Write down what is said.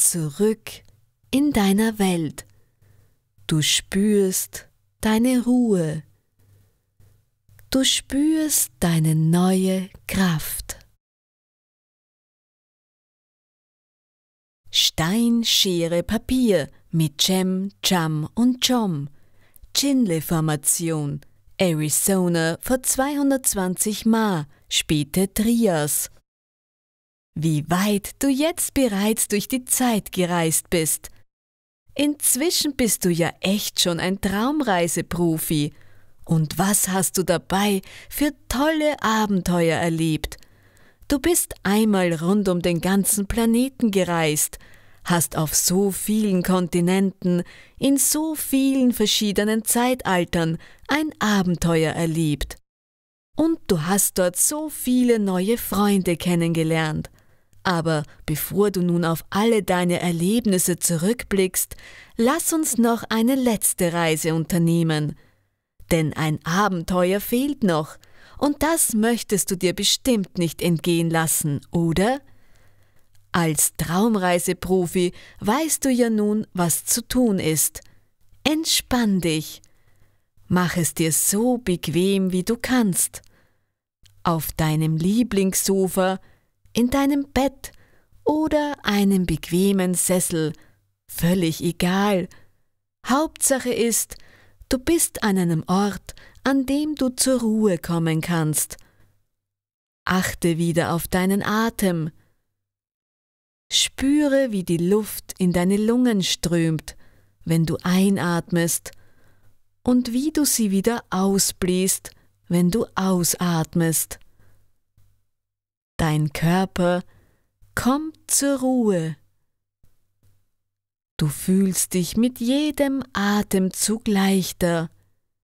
zurück in deiner Welt. Du spürst deine Ruhe. Du spürst deine neue Kraft. Stein, Schere, Papier mit Cem, Cham und Chom. Chinle-Formation. Arizona vor 220 Ma, späte Trias wie weit du jetzt bereits durch die Zeit gereist bist. Inzwischen bist du ja echt schon ein Traumreiseprofi. Und was hast du dabei für tolle Abenteuer erlebt? Du bist einmal rund um den ganzen Planeten gereist, hast auf so vielen Kontinenten, in so vielen verschiedenen Zeitaltern ein Abenteuer erlebt. Und du hast dort so viele neue Freunde kennengelernt. Aber bevor du nun auf alle deine Erlebnisse zurückblickst, lass uns noch eine letzte Reise unternehmen. Denn ein Abenteuer fehlt noch, und das möchtest du dir bestimmt nicht entgehen lassen, oder? Als Traumreiseprofi weißt du ja nun, was zu tun ist. Entspann dich. Mach es dir so bequem, wie du kannst. Auf deinem Lieblingssofa, in deinem Bett oder einem bequemen Sessel, völlig egal. Hauptsache ist, du bist an einem Ort, an dem du zur Ruhe kommen kannst. Achte wieder auf deinen Atem. Spüre, wie die Luft in deine Lungen strömt, wenn du einatmest, und wie du sie wieder ausbläst, wenn du ausatmest. Dein Körper kommt zur Ruhe. Du fühlst dich mit jedem Atemzug leichter